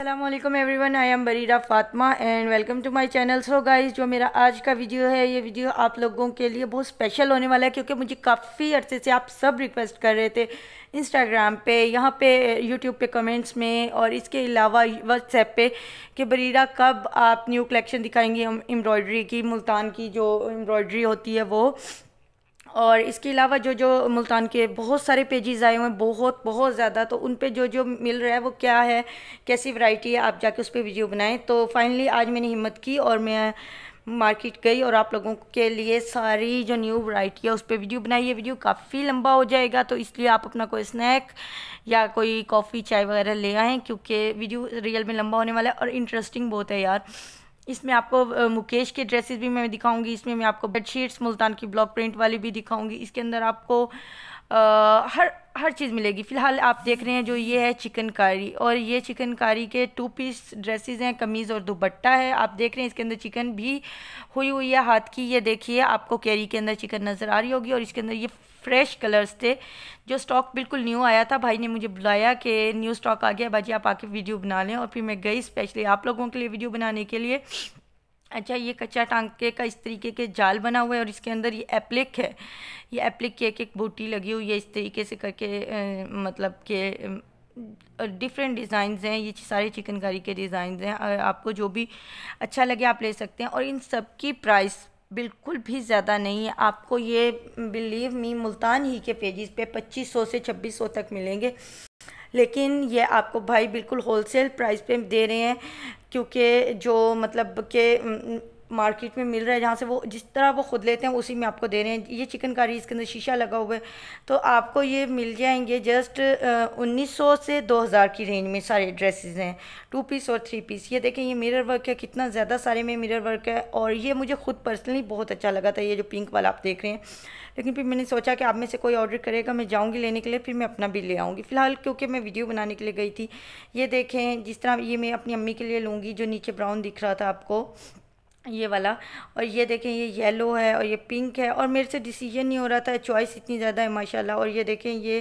अल्लाम वन I am Barira Fatma and welcome to my channel so guys जो मेरा आज का वीडियो है ये वीडियो आप लोगों के लिए बहुत स्पेशल होने वाला है क्योंकि मुझे काफ़ी अर्से से आप सब रिक्वेस्ट कर रहे थे इंस्टाग्राम पे यहाँ पे यूट्यूब पे कमेंट्स में और इसके अलावा व्हाट्सएप पे कि बरीरा कब आप न्यू कलेक्शन दिखाएंगे एम्ब्रॉयड्री की मुल्तान की जो एम्ब्रॉयडरी होती है वो और इसके अलावा जो जो मुल्तान के बहुत सारे पेजेस आए हुए हैं बहुत बहुत ज़्यादा तो उन पे जो जो मिल रहा है वो क्या है कैसी वैरायटी है आप जाके उस पर वीडियो बनाएं तो फाइनली आज मैंने हिम्मत की और मैं मार्केट गई और आप लोगों के लिए सारी जो न्यू वैरायटी है उस पर वीडियो बनाई ये वीडियो काफ़ी लंबा हो जाएगा तो इसलिए आप अपना कोई स्नैक या कोई कॉफ़ी चाय वगैरह ले आएँ क्योंकि वीडियो रियल में लंबा होने वाला है और इंटरेस्टिंग बहुत है यार इसमें आपको मुकेश के ड्रेसेस भी मैं दिखाऊंगी इसमें मैं आपको बेडशीट्स मुल्तान की ब्लॉक प्रिंट वाली भी दिखाऊंगी इसके अंदर आपको आ, हर हर चीज़ मिलेगी फ़िलहाल आप देख रहे हैं जो ये है चिकनकारी और ये चिकनकारी के टू पीस ड्रेसेस हैं कमीज़ और दुपट्टा है आप देख रहे हैं इसके अंदर चिकन भी हुई हुई है हाथ की ये देखिए आपको कैरी के अंदर चिकन नज़र आ रही होगी और इसके अंदर ये फ्रेश कलर्स थे जो स्टॉक बिल्कुल न्यू आया था भाई ने मुझे बुलाया कि न्यू स्टॉक आ गया भाजी आप आके वीडियो बना लें और फिर मैं गई स्पेशली आप लोगों के लिए वीडियो बनाने के लिए अच्छा ये कच्चा टांके का इस तरीके के जाल बना हुआ है और इसके अंदर ये एप्लिक है ये एप्लिक की एक एक बूटी लगी हुई है इस तरीके से करके मतलब के डिफरेंट डिज़ाइंस हैं ये सारे चिकनकारी के डिज़ाइंस हैं आपको जो भी अच्छा लगे आप ले सकते हैं और इन सब की प्राइस बिल्कुल भी ज़्यादा नहीं है आपको ये बिलीव मी मुल्तान ही के पेजेस पे 2500 से 2600 तक मिलेंगे लेकिन ये आपको भाई बिल्कुल होलसेल प्राइस पे दे रहे हैं क्योंकि जो मतलब के मार्केट में मिल रहा है जहाँ से वो जिस तरह वो ख़ुद लेते हैं उसी में आपको दे रहे हैं ये चिकनकारी इसके अंदर शीशा लगा हुआ है तो आपको ये मिल जाएंगे जस्ट उन्नीस सौ से दो हज़ार की रेंज में सारे ड्रेसेस हैं टू पीस और थ्री पीस ये देखें ये मिरर वर्क है कितना ज़्यादा सारे में मिरर वर्क है और ये मुझे ख़ुद पर्सनली बहुत अच्छा लगा था ये जो पिंक वाला आप देख रहे हैं लेकिन फिर मैंने सोचा कि आप में से कोई ऑर्डर करेगा मैं जाऊँगी लेने के लिए फिर मैं अपना भी ले आऊँगी फ़िलहाल क्योंकि मैं वीडियो बनाने के लिए गई थी ये देखें जिस तरह ये मैं अपनी अम्मी के लिए लूँगी जो नीचे ब्राउन दिख रहा था आपको ये वाला और ये देखें ये येलो है और ये पिंक है और मेरे से डिसीजन नहीं हो रहा था चॉइस इतनी ज़्यादा है माशाल्लाह और ये देखें ये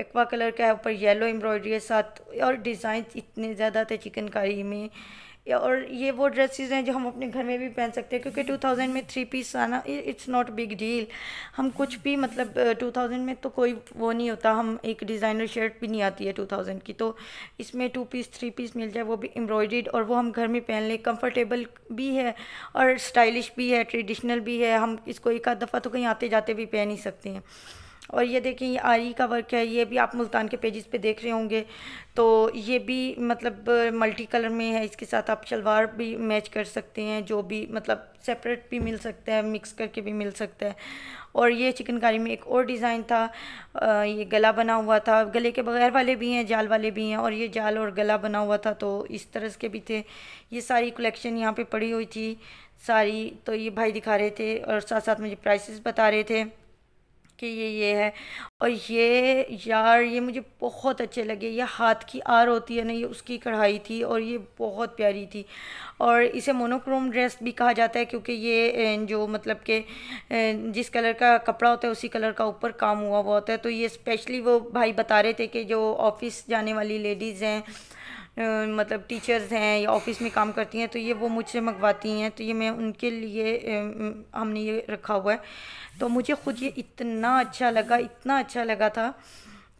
एक्वा कलर का है ऊपर येलो एम्ब्रॉयडरी के साथ और डिज़ाइन इतने ज़्यादा थे चिकनकारी में और ये वो ड्रेसेस हैं जो हम अपने घर में भी पहन सकते हैं क्योंकि 2000 में थ्री पीस आना इट्स नॉट बिग डील हम कुछ भी मतलब 2000 में तो कोई वो नहीं होता हम एक डिज़ाइनर शर्ट भी नहीं आती है 2000 की तो इसमें टू पीस थ्री पीस मिल जाए वो भी एम्ब्रॉयड और वो हम घर में पहन लें कम्फर्टेबल भी है और स्टाइलिश भी है ट्रेडिशनल भी है हम इसको एक आध दफ़ा तो कहीं आते जाते भी पहन ही सकते हैं और ये देखें ये आरी का वर्क है ये भी आप मुल्तान के पेजेस पे देख रहे होंगे तो ये भी मतलब मल्टी कलर में है इसके साथ आप शलवार भी मैच कर सकते हैं जो भी मतलब सेपरेट भी मिल सकता है मिक्स करके भी मिल सकता है और ये चिकनकारी में एक और डिज़ाइन था आ, ये गला बना हुआ था गले के बगैर वाले भी हैं जाल वाले भी हैं और ये जाल और गला बना हुआ था तो इस तरह के भी थे ये सारी कलेक्शन यहाँ पे पड़ी हुई थी सारी तो ये भाई दिखा रहे थे और साथ साथ मुझे प्राइसेस बता रहे थे कि ये ये है और ये यार ये मुझे बहुत अच्छे लगे ये हाथ की आर होती है ना ये उसकी कढ़ाई थी और ये बहुत प्यारी थी और इसे मोनोक्रोम ड्रेस भी कहा जाता है क्योंकि ये जो मतलब के जिस कलर का कपड़ा होता है उसी कलर का ऊपर काम हुआ हुआ होता है तो ये स्पेशली वो भाई बता रहे थे कि जो ऑफ़िस जाने वाली लेडीज़ हैं मतलब टीचर्स हैं या ऑफिस में काम करती हैं तो ये वो मुझसे मंगवाती हैं तो ये मैं उनके लिए हमने ये रखा हुआ है तो मुझे ख़ुद ये इतना अच्छा लगा इतना अच्छा लगा था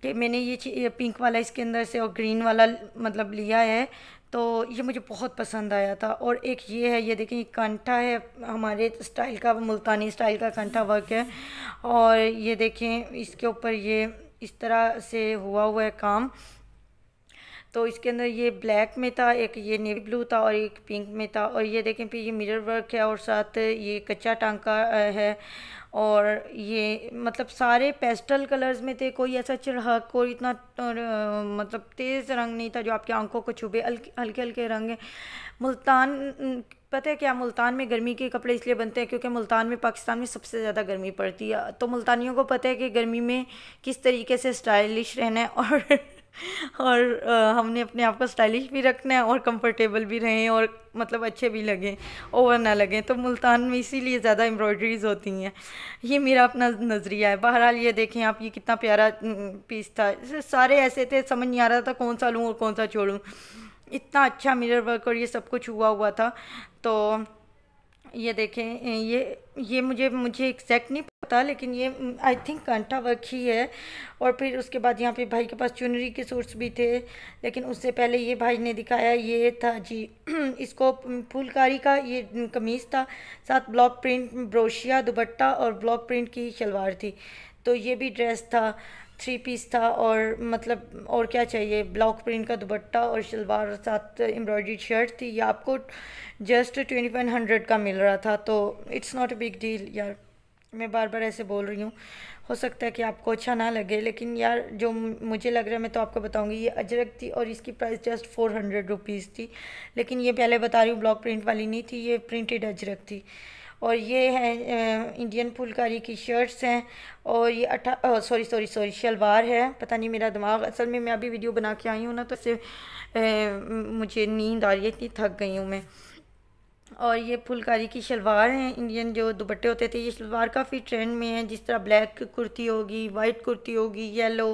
कि मैंने ये पिंक वाला इसके अंदर से और ग्रीन वाला मतलब लिया है तो ये मुझे बहुत पसंद आया था और एक ये है ये देखें कंठा है हमारे स्टाइल का मुल्तानी स्टाइल का कंठा वर्क है और ये देखें इसके ऊपर ये इस तरह से हुआ हुआ है काम तो इसके अंदर ये ब्लैक में था एक ये नेवी ब्लू था और एक पिंक में था और ये देखें फिर ये मिरर वर्क है और साथ ये कच्चा टांका है और ये मतलब सारे पेस्टल कलर्स में थे कोई ऐसा चिड़हक और इतना और, मतलब तेज़ रंग नहीं था जो आपकी आंखों को छुपे हल्के हल्के रंग मुल्तान पता है क्या मुल्तान में गर्मी के कपड़े इसलिए बनते हैं क्योंकि मुल्तान में पाकिस्तान में सबसे ज़्यादा गर्मी पड़ती है तो मुल्तानियों को पता है कि गर्मी में किस तरीके से स्टाइलिश रहना है और और आ, हमने अपने आप को स्टाइलिश भी रखना है और कंफर्टेबल भी रहें और मतलब अच्छे भी लगें ओवर ना लगें तो मुल्तान में इसीलिए ज़्यादा एम्ब्रॉयडरीज होती हैं ये मेरा अपना नज़रिया है बहरहाल ये देखें आप ये कितना प्यारा पीस था सारे ऐसे थे समझ नहीं आ रहा था कौन सा लूँ और कौन सा छोड़ूँ इतना अच्छा मिरर वर्क और ये सब कुछ हुआ हुआ था तो ये देखें ये ये मुझे मुझे एक्जैक्ट नहीं पता लेकिन ये आई थिंक कांटा वर्क ही है और फिर उसके बाद यहाँ पे भाई के पास चुनरी के सूट्स भी थे लेकिन उससे पहले ये भाई ने दिखाया ये था जी इसको फूलकारी का ये कमीज़ था साथ ब्लॉक प्रिंट ब्रोशिया दुबट्टा और ब्लॉक प्रिंट की शलवार थी तो ये भी ड्रेस था थ्री पीस था और मतलब और क्या चाहिए ब्लॉक प्रिंट का दुबट्टा और शलवार साथ एम्ब्रॉयडरी शर्ट थी ये आपको जस्ट ट्वेंटी फाइव हंड्रेड का मिल रहा था तो it's not a big deal यार मैं बार बार ऐसे बोल रही हूँ हो सकता है कि आपको अच्छा ना लगे लेकिन यार जो मुझे लग रहा है मैं तो आपको बताऊँगी ये अजरक थी और इसकी price just four hundred rupees थी लेकिन ये पहले बता रही हूँ ब्लॉक प्रिंट वाली नहीं थी ये प्रिंटेड अजरक थी और ये है इंडियन फुलकारी की शर्ट्स हैं और ये अठा सॉरी सॉरी सॉरी शलवार है पता नहीं मेरा दिमाग असल में मैं अभी वीडियो बना के आई हूँ ना तो सिर्फ मुझे नींद आ रही है इतनी थक गई हूँ मैं और ये फुलकारी की शलवार हैं इंडियन जो दुपट्टे होते थे ये शलवार काफ़ी ट्रेंड में है जिस तरह ब्लैक कुर्ती होगी वाइट कुर्ती होगी येलो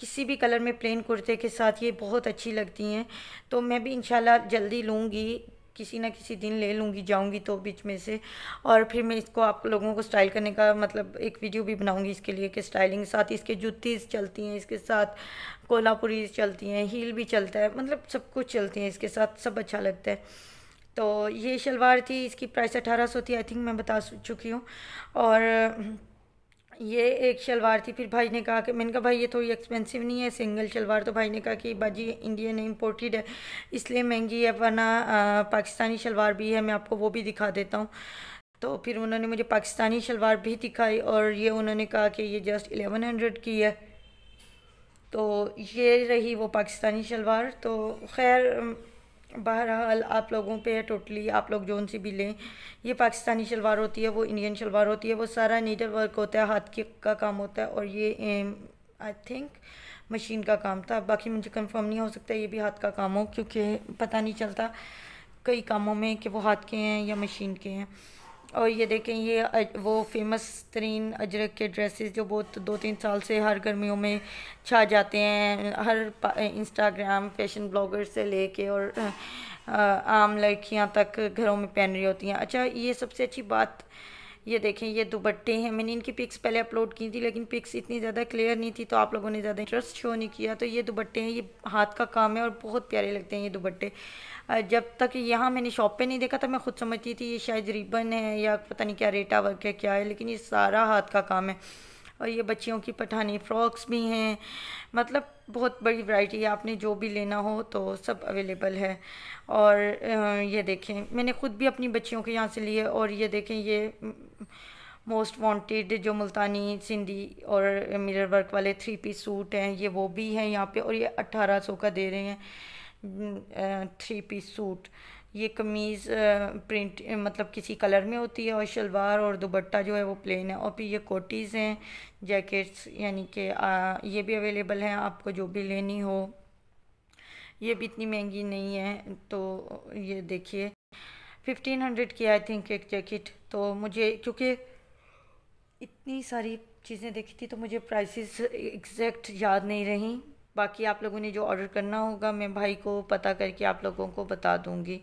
किसी भी कलर में प्लेन कुर्ते के साथ ये बहुत अच्छी लगती हैं तो मैं भी इन जल्दी लूँगी किसी ना किसी दिन ले लूँगी जाऊँगी तो बीच में से और फिर मैं इसको आप लोगों को स्टाइल करने का मतलब एक वीडियो भी बनाऊँगी इसके लिए कि स्टाइलिंग साथ इसके जूतीज़ चलती हैं इसके साथ कोल्हापुरी चलती हैं हील भी चलता है मतलब सब कुछ चलती हैं इसके साथ सब अच्छा लगता है तो ये शलवार थी इसकी प्राइस अठारह सौ थी आई थिंक मैं बता चुकी हूँ और हम्म, ये एक शलवार थी फिर भाई ने कहा कि मैंने कहा भाई ये थोड़ी तो एक्सपेंसिव नहीं है सिंगल शलवार तो भाई ने कहा कि बाजी इंडियन है इम्पोर्टेड है इसलिए महंगी है वरना पाकिस्तानी शलवार भी है मैं आपको वो भी दिखा देता हूँ तो फिर उन्होंने मुझे पाकिस्तानी शलवार भी दिखाई और ये उन्होंने कहा कि ये जस्ट एलेवन हंड्रेड की है तो ये रही वो पाकिस्तानी शलवार तो खैर बहरहाल आप लोगों पे है टोटली आप लोग जोन सी भी लें ये पाकिस्तानी शलवार होती है वो इंडियन शलवार होती है वो सारा नीडल वर्क होता है हाथ के का काम होता है और ये आई थिंक मशीन का काम था बाकी मुझे कंफर्म नहीं हो सकता ये भी हाथ का काम हो क्योंकि पता नहीं चलता कई कामों में कि वो हाथ के हैं या मशीन के हैं और ये देखें ये वो फेमस तरीन अजरक के ड्रेसेस जो बहुत दो तीन साल से हर गर्मियों में छा जाते हैं हर इंस्टाग्राम फैशन ब्लॉगर से लेके और आम लड़कियां तक घरों में पहन रही होती हैं अच्छा ये सबसे अच्छी बात ये देखें ये दुबट्टे हैं मैंने इनकी पिक्स पहले अपलोड की थी लेकिन पिक्स इतनी ज़्यादा क्लियर नहीं थी तो आप लोगों ने ज़्यादा इंटरेस्ट शो नहीं किया तो ये दुबट्टे हैं ये हाथ का काम है और बहुत प्यारे लगते हैं ये दुबट्टे जब तक यहाँ मैंने शॉप पे नहीं देखा था मैं खुद समझती थी ये शायद रिबन है या पता नहीं क्या रेटा वर्क है क्या है लेकिन ये सारा हाथ का काम है और ये बच्चियों की पठानी फ़्रॉक्स भी हैं मतलब बहुत बड़ी वैरायटी है आपने जो भी लेना हो तो सब अवेलेबल है और ये देखें मैंने ख़ुद भी अपनी बच्चियों के यहाँ से लिए और ये देखें ये मोस्ट वांटेड जो मुल्तानी सिंधी और मिरर वर्क वाले थ्री पीस सूट हैं ये वो भी हैं यहाँ पे और ये अट्ठारह सौ का दे रहे हैं थ्री पीस सूट ये कमीज़ प्रिंट मतलब किसी कलर में होती है और शलवार और दुबट्टा जो है वो प्लेन है और फिर ये कोटीज़ हैं जैकेट्स यानी कि ये भी अवेलेबल हैं आपको जो भी लेनी हो ये भी इतनी महंगी नहीं है तो ये देखिए फिफ्टीन हंड्रेड की आई थिंक एक जैकेट तो मुझे क्योंकि इतनी सारी चीज़ें देखी थी तो मुझे प्राइसेस एग्जैक्ट याद नहीं रहीं बाकी आप लोगों ने जो ऑर्डर करना होगा मैं भाई को पता करके आप लोगों को बता दूँगी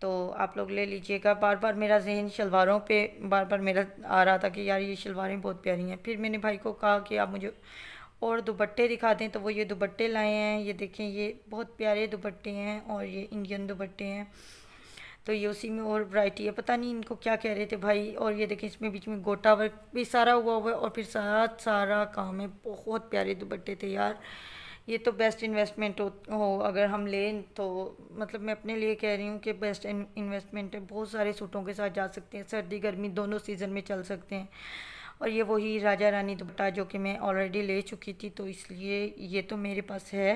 तो आप लोग ले लीजिएगा बार बार मेरा जहन शलवारों पे बार बार मेरा आ रहा था कि यार ये शलवारें बहुत प्यारी हैं फिर मैंने भाई को कहा कि आप मुझे और दुपट्टे दिखा दें तो वो ये दुपट्टे लाए हैं ये देखें ये बहुत प्यारे दुपट्टे हैं और ये इंडियन दुपट्टे हैं तो ये उसी में और वैरायटी है पता नहीं इनको क्या कह रहे थे भाई और ये देखें इसमें बीच में गोटा वर्क भी सारा हुआ हुआ है और फिर सारा सारा काम है बहुत प्यारे दुपट्टे थे यार ये तो बेस्ट इन्वेस्टमेंट हो, हो अगर हम लें तो मतलब मैं अपने लिए कह रही हूँ कि बेस्ट इन्वेस्टमेंट है बहुत सारे सूटों के साथ जा सकते हैं सर्दी गर्मी दोनों सीज़न में चल सकते हैं और ये वही राजा रानी दुपट्टा जो कि मैं ऑलरेडी ले चुकी थी तो इसलिए ये तो मेरे पास है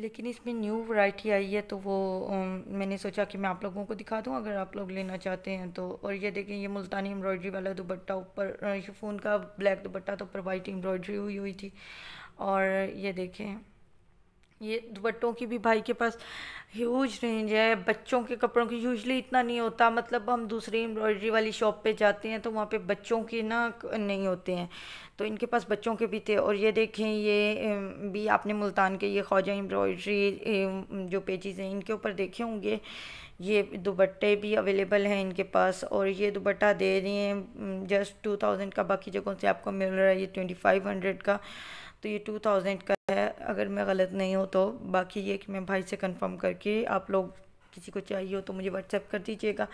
लेकिन इसमें न्यू वैरायटी आई है तो वो um, मैंने सोचा कि मैं आप लोगों को दिखा दूँ अगर आप लोग लेना चाहते हैं तो और ये देखें ये मुल्तानी एम्ब्रॉयडरी वाला दुपट्टा ऊपर शिफोन uh, का ब्लैक दुपट्टा तो ऊपर वाइट एम्ब्रॉयडरी हुई हुई थी और ये देखें ये दुपट्टों की भी भाई के पास ह्यूज रेंज है बच्चों के कपड़ों की यूजली इतना नहीं होता मतलब हम दूसरी एम्ब्रॉयडरी वाली शॉप पे जाते हैं तो वहाँ पे बच्चों के ना नहीं होते हैं तो इनके पास बच्चों के भी थे और ये देखें ये भी आपने मुल्तान के ये ख्वाजा एम्ब्रॉयडरी जो पेजेस हैं इनके ऊपर देखे होंगे ये दुपट्टे भी अवेलेबल हैं इनके पास और ये दुपट्टा दे रही हैं जस्ट टू थाउजेंड का बाकी जगहों से आपको मिल रहा है ये ट्वेंटी फाइव हंड्रेड का तो ये टू थाउजेंड का है अगर मैं गलत नहीं हूँ तो बाकी ये कि मैं भाई से कंफर्म करके आप लोग किसी को चाहिए हो तो मुझे व्हाट्सअप कर दीजिएगा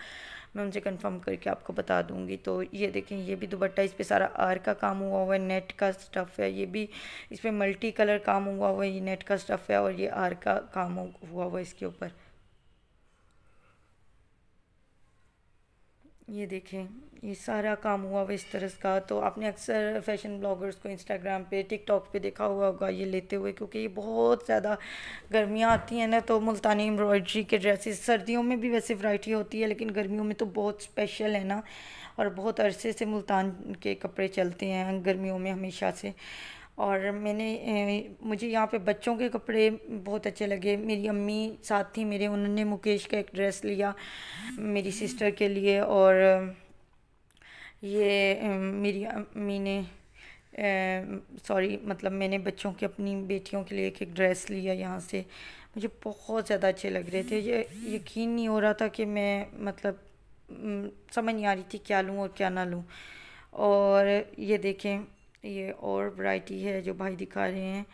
मैं उनसे कंफर्म करके आपको बता दूंगी तो ये देखें ये भी दुबट्टा इस पर सारा आर का काम हुआ हुआ है नेट का स्टफ़ है ये भी इस पर मल्टी कलर काम हुआ हुआ है ये नेट का स्टफ़ है और ये आर का काम हुआ हुआ है इसके ऊपर ये देखें ये सारा काम हुआ हुआ इस तरह का तो आपने अक्सर फैशन ब्लॉगर्स को इंस्टाग्राम पे टिकटॉक पे देखा हुआ होगा ये लेते हुए क्योंकि ये बहुत ज़्यादा गर्मियाँ आती हैं ना तो मुल्तानी एम्ब्रॉयड्री के ड्रेसेस सर्दियों में भी वैसे वैरायटी होती है लेकिन गर्मियों में तो बहुत स्पेशल है ना और बहुत अरसे से मुल्तान के कपड़े चलते हैं गर्मियों में हमेशा से और मैंने मुझे यहाँ पे बच्चों के कपड़े बहुत अच्छे लगे मेरी अम्मी साथ थी मेरे उन्होंने मुकेश का एक ड्रेस लिया मेरी सिस्टर के लिए और ये मेरी अम्मी ने सॉरी मतलब मैंने बच्चों के अपनी बेटियों के लिए एक एक ड्रेस लिया यहाँ से मुझे बहुत ज़्यादा अच्छे लग रहे थे ये यकीन नहीं हो रहा था कि मैं मतलब समझ नहीं आ रही थी क्या लूँ और क्या ना लूँ और ये देखें ये और वैरायटी है जो भाई दिखा रहे हैं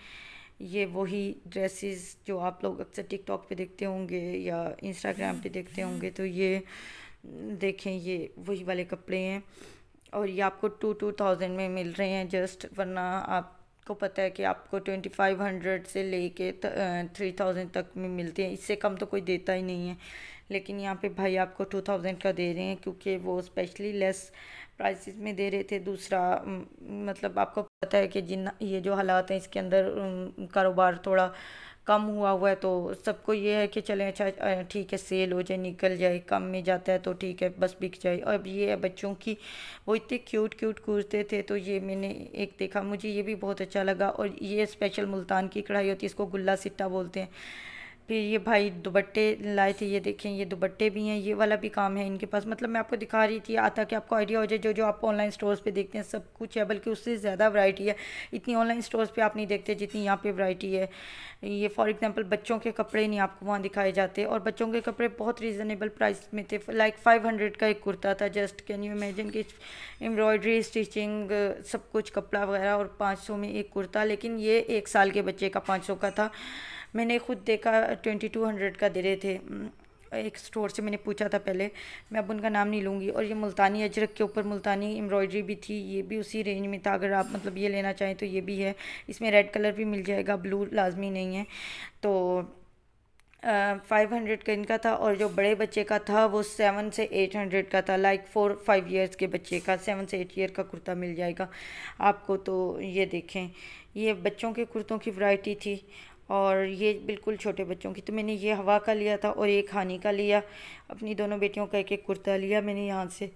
ये वही ड्रेसेस जो आप लोग अक्सर टिकटॉक पे देखते होंगे या इंस्टाग्राम पे देखते होंगे तो ये देखें ये वही वाले कपड़े हैं और ये आपको टू टू थाउजेंड में मिल रहे हैं जस्ट वरना आपको पता है कि आपको ट्वेंटी फाइव हंड्रेड से ले कर थ्री थाउजेंड तक में मिलते हैं इससे कम तो कोई देता ही नहीं है लेकिन यहाँ पे भाई आपको टू थाउजेंड का दे रहे हैं क्योंकि वो स्पेशली लेस प्राइसेस में दे रहे थे दूसरा मतलब आपको पता है कि जिन ये जो हालात हैं इसके अंदर कारोबार थोड़ा कम हुआ हुआ है तो सबको ये है कि चलें अच्छा ठीक है सेल हो जाए निकल जाए कम में जाता है तो ठीक है बस बिक जाए अब ये है बच्चों की वो इतने क्यूट क्यूट कुर्ते थे तो ये मैंने एक देखा मुझे ये भी बहुत अच्छा लगा और ये स्पेशल मुल्तान की कढ़ाई होती है इसको गुल्ला सिट्टा बोलते हैं फिर ये भाई दुबट्टे लाए थे ये देखें ये दुबट्टे भी हैं ये वाला भी काम है इनके पास मतलब मैं आपको दिखा रही थी आता कि आपको आइडिया हो जाए जो जो आप ऑनलाइन स्टोर्स पे देखते हैं सब कुछ है बल्कि उससे ज़्यादा वैरायटी है इतनी ऑनलाइन स्टोर्स पे आप नहीं देखते जितनी यहाँ पे वैरायटी है ये फॉर एग्ज़ाम्पल बच्चों के कपड़े नहीं आपको वहाँ दिखाए जाते और बच्चों के कपड़े बहुत रीज़नेबल प्राइस में थे लाइक फाइव हंड्रेड का एक कुर्ता था जस्ट कैन यू इमेजिन कि एम्ब्रॉयडरी स्टिचिंग सब कुछ कपड़ा वगैरह और पाँच सौ में एक कुर्ता लेकिन ये एक साल के बच्चे का पाँच सौ का था मैंने खुद देखा ट्वेंटी टू हंड्रेड का दे रहे थे एक स्टोर से मैंने पूछा था पहले मैं अब उनका नाम नहीं लूँगी और ये मुल्तानी अजरक के ऊपर मुल्तानी एम्ब्रॉयडरी भी थी ये भी उसी रेंज में था अगर आप मतलब ये लेना चाहें तो ये भी है इसमें रेड कलर भी मिल जाएगा ब्लू लाजमी नहीं है तो फाइव हंड्रेड का इनका था और जो बड़े बच्चे का था वो सेवन से एट हंड्रेड का था लाइक फोर फाइव ईयर्स के बच्चे का सेवन से एट ईयर का कुर्ता मिल जाएगा आपको तो ये देखें ये बच्चों के कुर्तों की वैरायटी थी और ये बिल्कुल छोटे बच्चों की तो मैंने ये हवा का लिया था और एक हानि का लिया अपनी दोनों बेटियों का एक एक कुर्ता लिया मैंने यहाँ से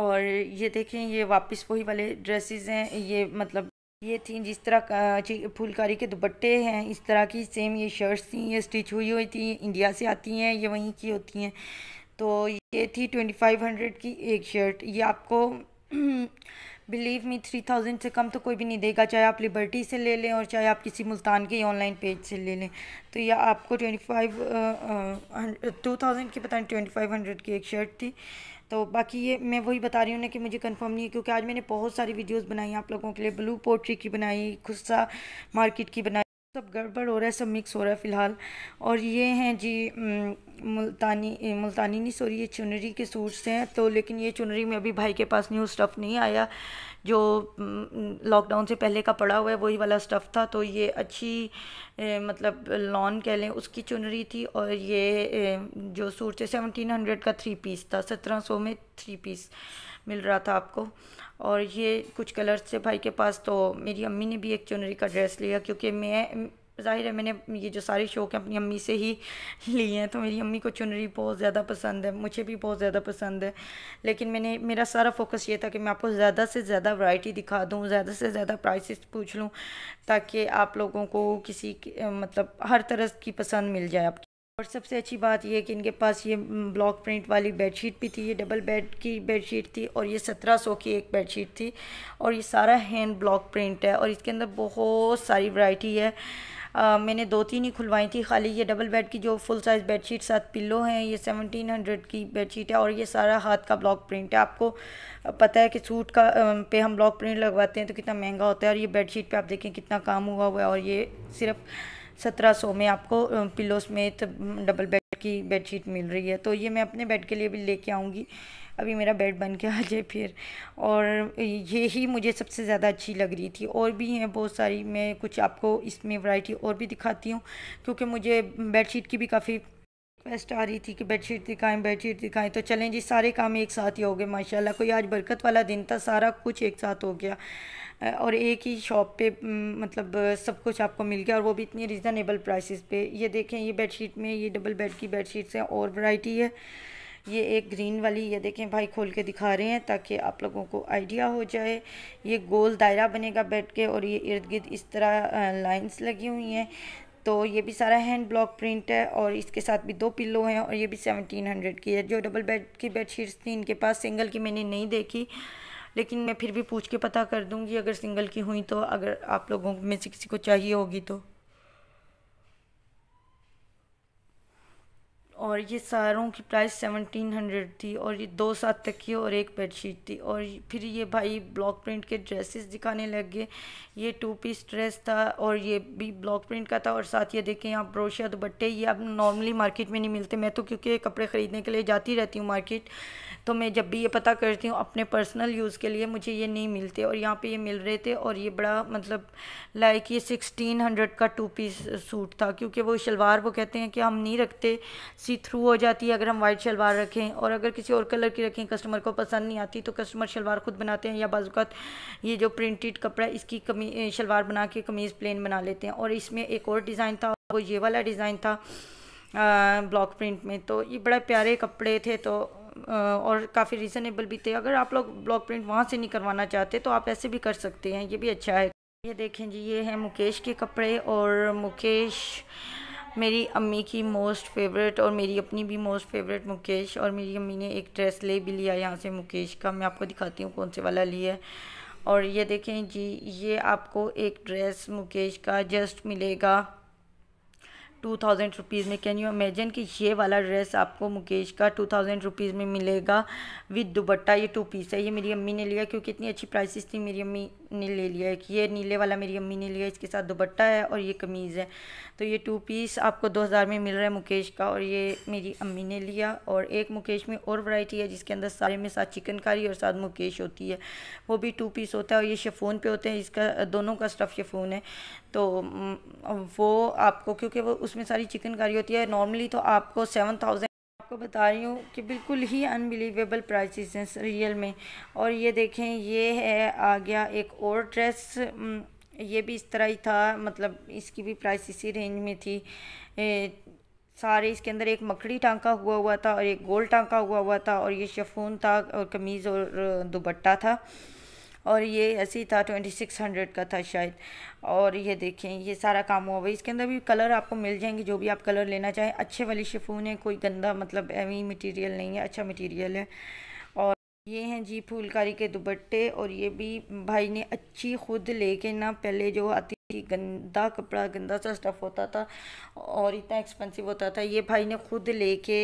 और ये देखें ये वापस वही वाले ड्रेसेस हैं ये मतलब ये थी जिस तरह फूलकारी के दुपट्टे हैं इस तरह की सेम ये शर्ट्स थी ये स्टिच हुई हुई थी इंडिया से आती हैं ये वहीं की होती हैं तो ये थी ट्वेंटी फाइव हंड्रेड की एक शर्ट ये आपको बिलीव मी थ्री थाउजेंड से कम तो कोई भी नहीं देगा चाहे आप लिबर्टी से ले लें और चाहे आप किसी मुल्तान के ऑनलाइन पेज से ले लें तो यह आपको ट्वेंटी फाइव टू थाउजेंड की पता नहीं ट्वेंटी फाइव हंड्रेड की एक शर्ट थी तो बाकी ये मैं वही बता रही हूँ ना कि मुझे कंफर्म नहीं है क्योंकि आज मैंने बहुत सारी वीडियोज़ बनाई आप लोगों के लिए ब्लू पोट्री की बनाई खुस्सा मार्केट की बनाई सब गड़बड़ हो रहा है सब मिक्स हो रहा है फ़िलहाल और ये हैं जी मुल्तानी मुल्तानी नहीं सॉरी ये चुनरी के सूट्स हैं तो लेकिन ये चुनरी में अभी भाई के पास न्यू स्टफ़ नहीं आया जो लॉकडाउन से पहले का पड़ा हुआ है वही वाला स्टफ़ था तो ये अच्छी ए, मतलब लॉन कह लें उसकी चुनरी थी और ये ए, जो सूट थे सेवनटीन हंड्रेड का थ्री पीस था सत्रह सौ में थ्री पीस मिल रहा था आपको और ये कुछ कलर्स थे भाई के पास तो मेरी अम्मी ने भी एक चुनरी का ड्रेस लिया क्योंकि मैं ज़ाहिर है मैंने ये जो सारे शौक़ हैं अपनी अम्मी से ही लिए हैं तो मेरी अम्मी को चुनरी बहुत ज़्यादा पसंद है मुझे भी बहुत ज़्यादा पसंद है लेकिन मैंने मेरा सारा फोकस ये था कि मैं आपको ज़्यादा से ज़्यादा वैरायटी दिखा दूँ ज़्यादा से ज़्यादा प्राइसेस पूछ लूँ ताकि आप लोगों को किसी मतलब हर तरह की पसंद मिल जाए आपकी और सबसे अच्छी बात यह कि इनके पास ये ब्लॉक प्रिंट वाली बेडशीट भी थी ये डबल बेड की बेडशीट थी और ये सत्रह सौ की एक बेडशीट थी और ये सारा हैंड ब्लॉक प्रिंट है और इसके अंदर बहुत सारी वैरायटी है आ, मैंने दो तीन ही खुलवाई थी खाली ये डबल बेड की जो फुल साइज़ बेडशीट साथ पिल्लो हैं ये सेवनटीन हंड्रेड की बेडशीट है और ये सारा हाथ का ब्लॉक प्रिंट है आपको पता है कि सूट का पे हम ब्लॉक प्रिंट लगवाते हैं तो कितना महंगा होता है और ये बेडशीट पे आप देखें कितना काम हुआ हुआ है और ये सिर्फ़ सत्रह सौ में आपको पिलो समेत डबल बेड की बेडशीट मिल रही है तो ये मैं अपने बेड के लिए भी लेके आऊँगी अभी मेरा बेड बन के आ जाए फिर और ये ही मुझे सबसे ज़्यादा अच्छी लग रही थी और भी हैं बहुत सारी मैं कुछ आपको इसमें वैरायटी और भी दिखाती हूँ क्योंकि मुझे बेडशीट की भी काफ़ी रिक्वेस्ट आ रही थी कि बेडशीट दिखाएं बेडशीट दिखाएं तो चलें जी सारे काम एक साथ ही हो गए माशाल्लाह कोई आज बरकत वाला दिन था सारा कुछ एक साथ हो गया और एक ही शॉप पे मतलब सब कुछ आपको मिल गया और वो भी इतनी रिजनेबल प्राइसेस पे ये देखें ये बेडशीट में ये डबल बेड की शीट्स हैं और वैरायटी है ये एक ग्रीन वाली ये देखें भाई खोल के दिखा रहे हैं ताकि आप लोगों को आइडिया हो जाए ये गोल दायरा बनेगा बेड के और ये इर्द गिर्द इस तरह लाइंस लगी हुई हैं तो ये भी सारा हैंड ब्लॉक प्रिंट है और इसके साथ भी दो पिल्लो हैं और ये भी सेवनटीन हंड्रेड की है जो डबल बेड की बेड शीट्स थी इनके पास सिंगल की मैंने नहीं देखी लेकिन मैं फिर भी पूछ के पता कर दूंगी अगर सिंगल की हुई तो अगर आप लोगों में से किसी को चाहिए होगी तो और ये सारों की प्राइस सेवनटीन हंड्रेड थी और ये दो सात तक की और एक बेडशीट थी और फिर ये भाई ब्लॉक प्रिंट के ड्रेसेस दिखाने लग गए ये टू पीस ड्रेस था और ये भी ब्लॉक प्रिंट का था और साथ ये देखें आप ब्रोशिया दुपट्टे ये अब नॉर्मली मार्केट में नहीं मिलते मैं तो क्योंकि कपड़े ख़रीदने के लिए जाती रहती हूँ मार्केट तो मैं जब भी ये पता करती हूँ अपने पर्सनल यूज़ के लिए मुझे ये नहीं मिलते और यहाँ पे ये मिल रहे थे और ये बड़ा मतलब लाइक ये सिक्सटीन हंड्रेड का टू पीस सूट था क्योंकि वो शलवार वो कहते हैं कि हम नहीं रखते सी थ्रू हो जाती है अगर हम वाइट शलवार रखें और अगर किसी और कलर की रखें कस्टमर को पसंद नहीं आती तो कस्टमर शलवार खुद बनाते हैं या बाजूकात ये जो प्रिंटेड कपड़ा इसकी कमी शलवार बना के कमीज़ प्लेन बना लेते हैं और इसमें एक और डिज़ाइन था वो ये वाला डिज़ाइन था ब्लॉक प्रिंट में तो ये बड़े प्यारे कपड़े थे तो और काफ़ी रीज़नेबल भी थे अगर आप लोग ब्लॉक प्रिंट वहाँ से नहीं करवाना चाहते तो आप ऐसे भी कर सकते हैं ये भी अच्छा है ये देखें जी ये हैं मुकेश के कपड़े और मुकेश मेरी अम्मी की मोस्ट फेवरेट और मेरी अपनी भी मोस्ट फेवरेट मुकेश और मेरी अम्मी ने एक ड्रेस ले भी लिया यहाँ से मुकेश का मैं आपको दिखाती हूँ कौन से वाला लिया है और ये देखें जी ये आपको एक ड्रेस मुकेश का जस्ट मिलेगा टू थाउजेंड रुपीज़ में कैन यू इमेजिन कि ये वाला ड्रेस आपको मुकेश का टू थाउजेंड रुपीज़ में मिलेगा विद दुबट्टा ये टू पीस है ये मेरी अम्मी ने लिया क्योंकि इतनी अच्छी प्राइसेस थी मेरी अम्मी ने ले लिया कि ये नीले वाला मेरी अम्मी ने लिया इसके साथ दुबट्टा है और ये कमीज़ है तो ये टू पीस आपको दो हज़ार में मिल रहा है मुकेश का और ये मेरी अम्मी ने लिया और एक मुकेश में और वराइटी है जिसके अंदर सारे में साथ चिकनकारी और साथ मुकेश होती है वो भी टू पीस होता है और ये शेफोन पे होते हैं इसका दोनों का स्टफ़ शेफोन है तो वो आपको क्योंकि वो उसमें सारी चिकनकारी होती है नॉर्मली तो आपको सेवन थाउजेंड आपको बता रही हूँ कि बिल्कुल ही अनबिलीवेबल प्राइसेस हैं रियल में और ये देखें ये है आ गया एक और ड्रेस ये भी इस तरह ही था मतलब इसकी भी प्राइस इसी रेंज में थी ए, सारे इसके अंदर एक मकड़ी टांका हुआ हुआ था और एक गोल टांका हुआ हुआ था और ये शफून था और कमीज़ और दुपट्टा था और ये ऐसे ही था ट्वेंटी सिक्स हंड्रेड का था शायद और ये देखें ये सारा काम हुआ हुआ इसके अंदर भी कलर आपको मिल जाएंगे जो भी आप कलर लेना चाहें अच्छे वाली शिफून है कोई गंदा मतलब एवी मटीरियल नहीं है अच्छा मटीरियल है और ये हैं जी फूलकारी के दुपट्टे और ये भी भाई ने अच्छी खुद लेके ना पहले जो आती गंदा कपड़ा गंदा सा स्टफ़ होता था और इतना एक्सपेंसिव होता था ये भाई ने ख़ुद लेके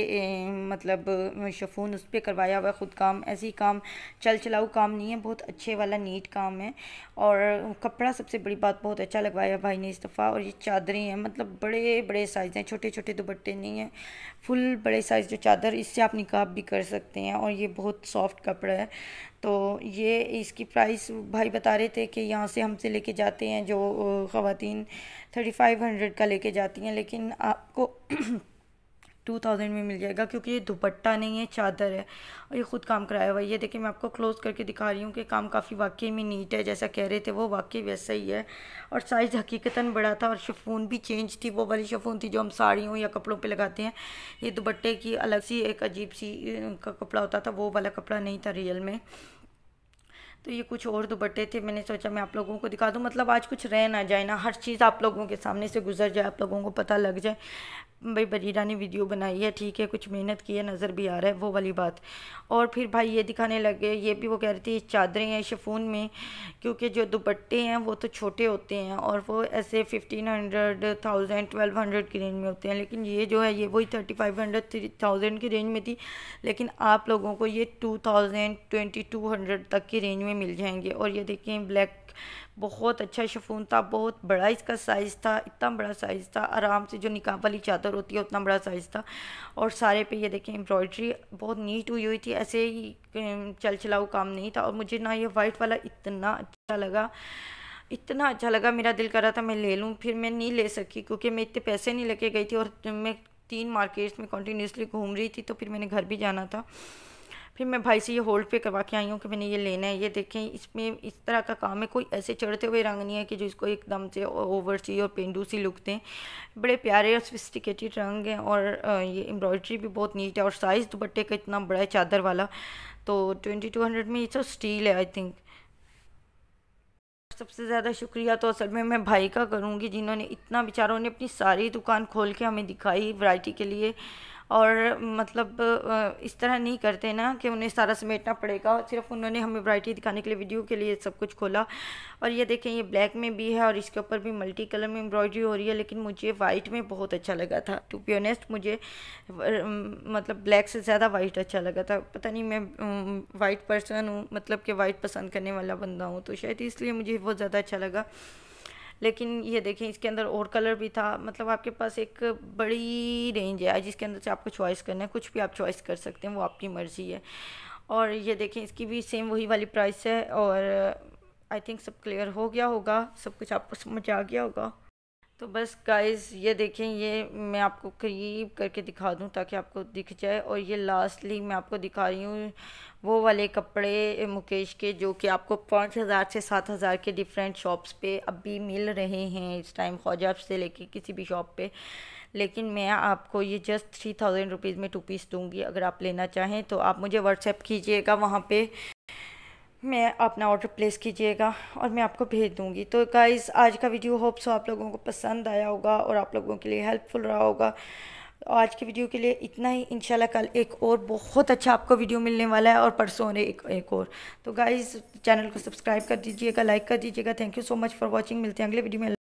मतलब शफून उस पर करवाया हुआ ख़ुद काम ऐसी काम चल चलाऊ काम नहीं है बहुत अच्छे वाला नीट काम है और कपड़ा सबसे बड़ी बात बहुत अच्छा लगवाया भाई ने इस दफ़ा और ये चादरें हैं मतलब बड़े बड़े साइज़ हैं छोटे छोटे दुपट्टे नहीं हैं फुल बड़े साइज़ जो चादर इससे आप निकाब भी कर सकते हैं और ये बहुत सॉफ्ट कपड़ा है तो ये इसकी प्राइस भाई बता रहे थे कि यहाँ से हमसे लेके जाते हैं जो ख़वातीन थर्टी फाइव हंड्रेड का लेके जाती हैं लेकिन आपको टू थाउजेंड में मिल जाएगा क्योंकि ये दुपट्टा नहीं है चादर है और ये ख़ुद काम कराया हुआ ये देखिए मैं आपको क्लोज़ करके दिखा रही हूँ कि काम काफ़ी वाकई में नीट है जैसा कह रहे थे वो वाकई वैसा ही है और साइज़ हकीकता बड़ा था और शफून भी चेंज थी वो वाली शफून थी जो हम साड़ियों या कपड़ों पर लगाते हैं ये दुपट्टे की अलग सी एक अजीब सी का कपड़ा होता था वो वाला कपड़ा नहीं था रियल में तो ये कुछ और दुपट्टे थे मैंने सोचा मैं आप लोगों को दिखा दूँ मतलब आज कुछ रह ना जाए ना हर चीज़ आप लोगों के सामने से गुजर जाए आप लोगों को पता लग जाए भाई बरीरा ने वीडियो बनाई है ठीक है कुछ मेहनत की है नज़र भी आ रहा है वो वाली बात और फिर भाई ये दिखाने लगे ये भी वो कह रही थी चादरें हैं शफून में क्योंकि जो दुपट्टे हैं वो तो छोटे होते हैं और वो ऐसे fifteen hundred thousand twelve hundred की रेंज में होते हैं लेकिन ये जो है ये वही thirty five hundred three thousand की रेंज में थी लेकिन आप लोगों को ये two thousand twenty two hundred तक की रेंज में मिल जाएंगे और ये देखें ब्लैक बहुत अच्छा शफून था बहुत बड़ा इसका साइज़ था इतना बड़ा साइज़ था आराम से जो निकाब वाली चादर होती है उतना बड़ा साइज़ था और सारे पे ये देखें एम्ब्रॉयडरी बहुत नीट हुई हुई थी ऐसे ही चल चलाऊ काम नहीं था और मुझे ना ये वाइट वाला इतना अच्छा लगा इतना अच्छा लगा मेरा दिल कर रहा था मैं ले लूँ फिर मैं नहीं ले सकी क्योंकि मैं इतने पैसे नहीं लेके गई थी और मैं तीन मार्केट्स में कंटिन्यूसली घूम रही थी तो फिर मैंने घर भी जाना था फिर मैं भाई से ये होल्ड पे करवा के आई हूँ कि मैंने ये लेना है ये देखें इसमें इस तरह का काम है कोई ऐसे चढ़ते हुए रंग नहीं है कि जो इसको एकदम से ओवर सी और पेंडू सी लुक दें बड़े प्यारे और सोफिस्टिकेटेड रंग हैं और ये एम्ब्रॉयडरी भी बहुत नीट है और साइज़ दुपट्टे का इतना बड़ा है चादर वाला तो ट्वेंटी टू हंड्रेड में ये तो स्टील है आई थिंक सबसे ज़्यादा शुक्रिया तो असल में मैं भाई का करूँगी जिन्होंने इतना बेचारों ने अपनी सारी दुकान खोल के हमें दिखाई वैरायटी के लिए और मतलब इस तरह नहीं करते ना कि उन्हें सारा समेटना पड़ेगा सिर्फ उन्होंने हमें वैरायटी दिखाने के लिए वीडियो के लिए सब कुछ खोला और ये देखें ये ब्लैक में भी है और इसके ऊपर भी मल्टी कलर में एम्ब्रॉयडरी हो रही है लेकिन मुझे वाइट में बहुत अच्छा लगा था टू बी ऑनेस्ट मुझे मतलब ब्लैक से ज़्यादा वाइट अच्छा लगा था पता नहीं मैं वाइट पर्सन हूँ मतलब कि वाइट पसंद करने वाला बंदा हूँ तो शायद इसलिए मुझे बहुत ज़्यादा अच्छा लगा लेकिन ये देखें इसके अंदर और कलर भी था मतलब आपके पास एक बड़ी रेंज है जिसके अंदर से आपको चॉइस करना है कुछ भी आप चॉइस कर सकते हैं वो आपकी मर्ज़ी है और ये देखें इसकी भी सेम वही वाली प्राइस है और आई थिंक सब क्लियर हो गया होगा सब कुछ आपको समझ आ गया होगा तो बस गाइस ये देखें ये मैं आपको करीब करके दिखा दूं ताकि आपको दिख जाए और ये लास्टली मैं आपको दिखा रही हूँ वो वाले कपड़े मुकेश के जो कि आपको पाँच हज़ार से सात हज़ार के डिफरेंट शॉप्स पे अभी मिल रहे हैं इस टाइम ख्वाजाब से लेके किसी भी शॉप पे लेकिन मैं आपको ये जस्ट थ्री थाउजेंड रुपीज़ में टू पीस दूँगी अगर आप लेना चाहें तो आप मुझे व्हाट्सएप कीजिएगा वहाँ पर मैं अपना ऑर्डर प्लेस कीजिएगा और मैं आपको भेज दूँगी तो गाइज़ आज का वीडियो तो होप्स आप लोगों को पसंद आया होगा और आप लोगों के लिए हेल्पफुल रहा होगा आज के वीडियो के लिए इतना ही इंशाल्लाह कल एक और बहुत अच्छा आपको वीडियो मिलने वाला है और परसों एक एक और तो गाइज़ चैनल को सब्सक्राइब कर दीजिएगा लाइक कर दीजिएगा thank you so much for watching मिलते हैं अगले वीडियो में